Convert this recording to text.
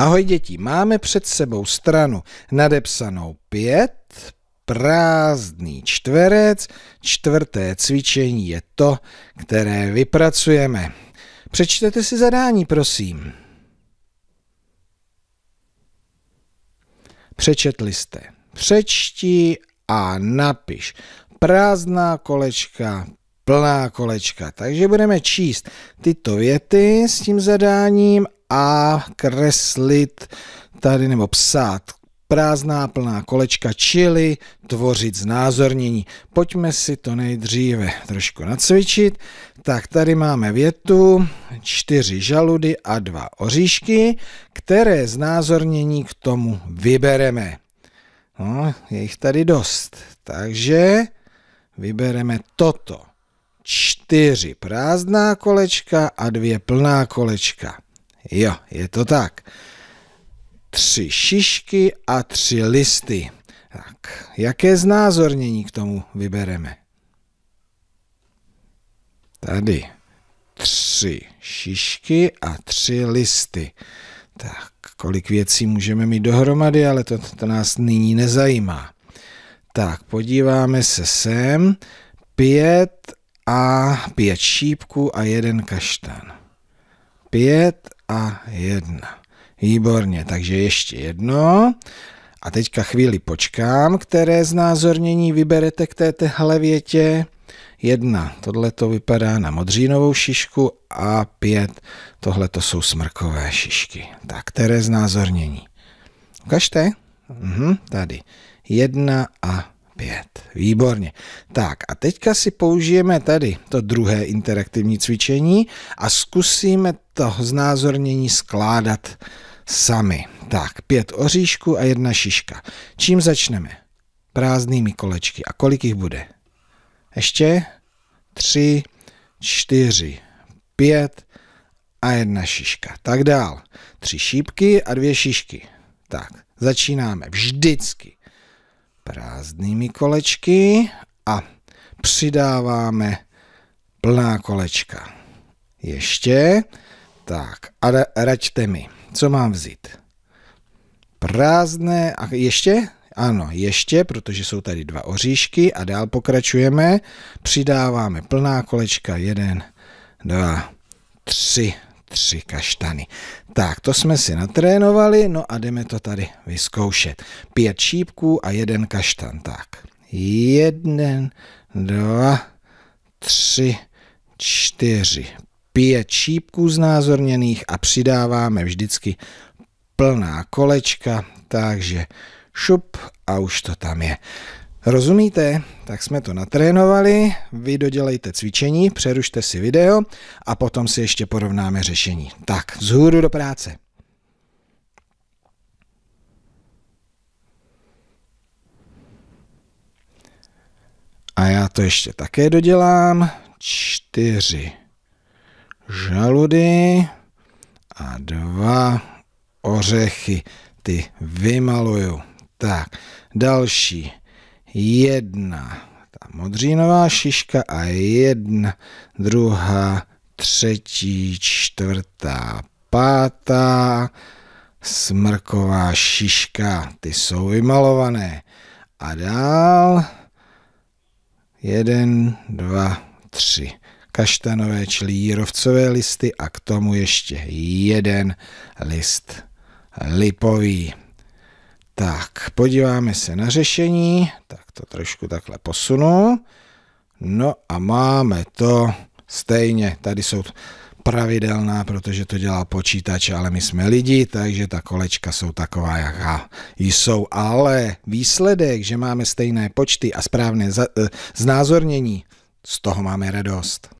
Ahoj děti, máme před sebou stranu nadepsanou 5, prázdný čtverec, čtvrté cvičení je to, které vypracujeme. Přečtete si zadání, prosím. Přečetli jste. Přečti a napiš. Prázdná kolečka, plná kolečka. Takže budeme číst tyto věty s tím zadáním a kreslit tady nebo psát prázdná plná kolečka, čili tvořit znázornění. Pojďme si to nejdříve trošku nacvičit. Tak tady máme větu, čtyři žaludy a dva oříšky, které znázornění k tomu vybereme. No, je jich tady dost, takže vybereme toto čtyři prázdná kolečka a dvě plná kolečka. Jo, je to tak. Tři šišky a tři listy. Tak, jaké znázornění k tomu vybereme? Tady tři šišky a tři listy. Tak, kolik věcí můžeme mít dohromady, ale to, to nás nyní nezajímá. Tak, podíváme se sem. Pět a pět šípků a jeden kaštan. Pět a jedna. Výborně, takže ještě jedno. A teďka chvíli počkám, které znázornění vyberete k téhle větě. Jedna, tohle to vypadá na modřínovou šišku a pět, tohle to jsou smrkové šišky. Tak, které znázornění? Ukažte. Mhm, tady. Jedna a Pět. Výborně. Tak a teďka si použijeme tady to druhé interaktivní cvičení a zkusíme to znázornění skládat sami. Tak, pět oříšků a jedna šiška. Čím začneme? Prázdnými kolečky. A kolik jich bude? Ještě? Tři, čtyři, pět a jedna šiška. Tak dál. Tři šípky a dvě šišky. Tak, začínáme. Vždycky prázdnými kolečky a přidáváme plná kolečka. Ještě. Tak, a raďte mi, co mám vzít? Prázdné a ještě? Ano, ještě, protože jsou tady dva oříšky a dál pokračujeme. Přidáváme plná kolečka, jeden, dva, tři tři kaštany. Tak, to jsme si natrénovali, no a jdeme to tady vyzkoušet. Pět šípků a jeden kaštan, tak. Jeden, dva, tři, čtyři, pět šípků znázorněných a přidáváme vždycky plná kolečka, takže šup a už to tam je. Rozumíte? Tak jsme to natrénovali, vy dodělejte cvičení, přerušte si video a potom si ještě porovnáme řešení. Tak, vzhůru do práce. A já to ještě také dodělám. Čtyři žaludy a dva ořechy. Ty vymaluju. Tak, další jedna ta modřínová šiška a jedna, druhá, třetí, čtvrtá, pátá, smrková šiška, ty jsou vymalované. A dál jeden, dva, tři kaštanové, čili jírovcové listy a k tomu ještě jeden list lipový. Tak, podíváme se na řešení. Tak to trošku takhle posunu. No a máme to stejně. Tady jsou pravidelná, protože to dělal počítač, ale my jsme lidi, takže ta kolečka jsou taková, jaká jsou. Ale výsledek, že máme stejné počty a správné e, znázornění, z toho máme radost.